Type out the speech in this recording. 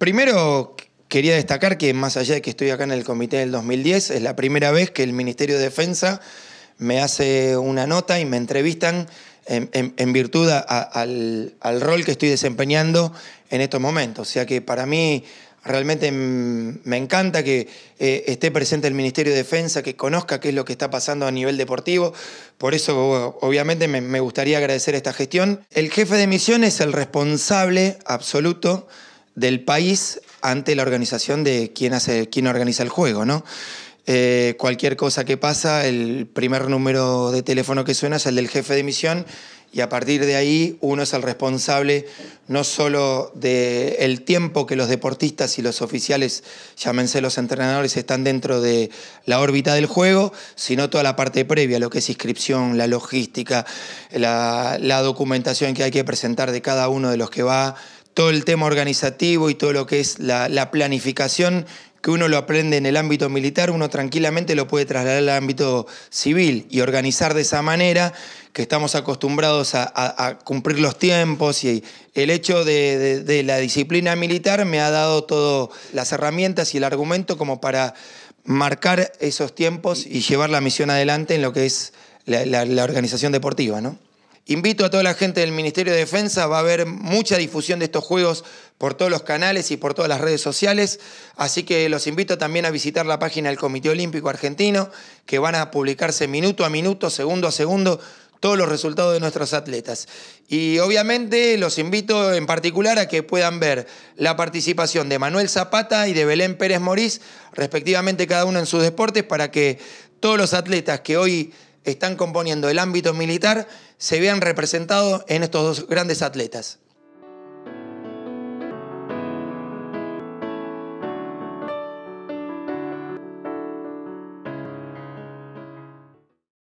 Primero, quería destacar que más allá de que estoy acá en el comité del 2010, es la primera vez que el Ministerio de Defensa me hace una nota y me entrevistan en, virtud al, rol que estoy desempeñando en estos momentos. O sea que para mí realmente me encanta que eh, esté presente el Ministerio de Defensa, que conozca qué es lo que está pasando a nivel deportivo. Por eso obviamente me, me gustaría agradecer esta gestión. El jefe de misión es el responsable absoluto del país ante la organización de quién, hace, quién organiza el juego, ¿no? Eh, cualquier cosa que pasa, el primer número de teléfono que suena es el del jefe de misión y a partir de ahí uno es el responsable no solo del tiempo que los deportistas y los oficiales, llámense los entrenadores, están dentro de la órbita del juego, sino toda la parte previa, lo que es inscripción, la logística, la, la documentación que hay que presentar de cada uno de los que va, todo el tema organizativo y todo lo que es la, planificación que uno lo aprende en el ámbito militar, uno tranquilamente lo puede trasladar al ámbito civil y organizar de esa manera que estamos acostumbrados a, cumplir los tiempos y el hecho de, la disciplina militar me ha dado todas las herramientas y el argumento como para marcar esos tiempos y llevar la misión adelante en lo que es la, la organización deportiva, ¿no? Invito a toda la gente del Ministerio de Defensa, va a haber mucha difusión de estos juegos por todos los canales y por todas las redes sociales, así que los invito también a visitar la página del Comité Olímpico Argentino, que van a publicarse minuto a minuto, segundo a segundo, todos los resultados de nuestros atletas. Y obviamente los invito en particular a que puedan ver la participación de Manuel Zapata y de Belén Pérez Morís, respectivamente cada uno en sus deportes, para que todos los atletas que hoy están componiendo el ámbito militar se vean representados en estos dos grandes atletas.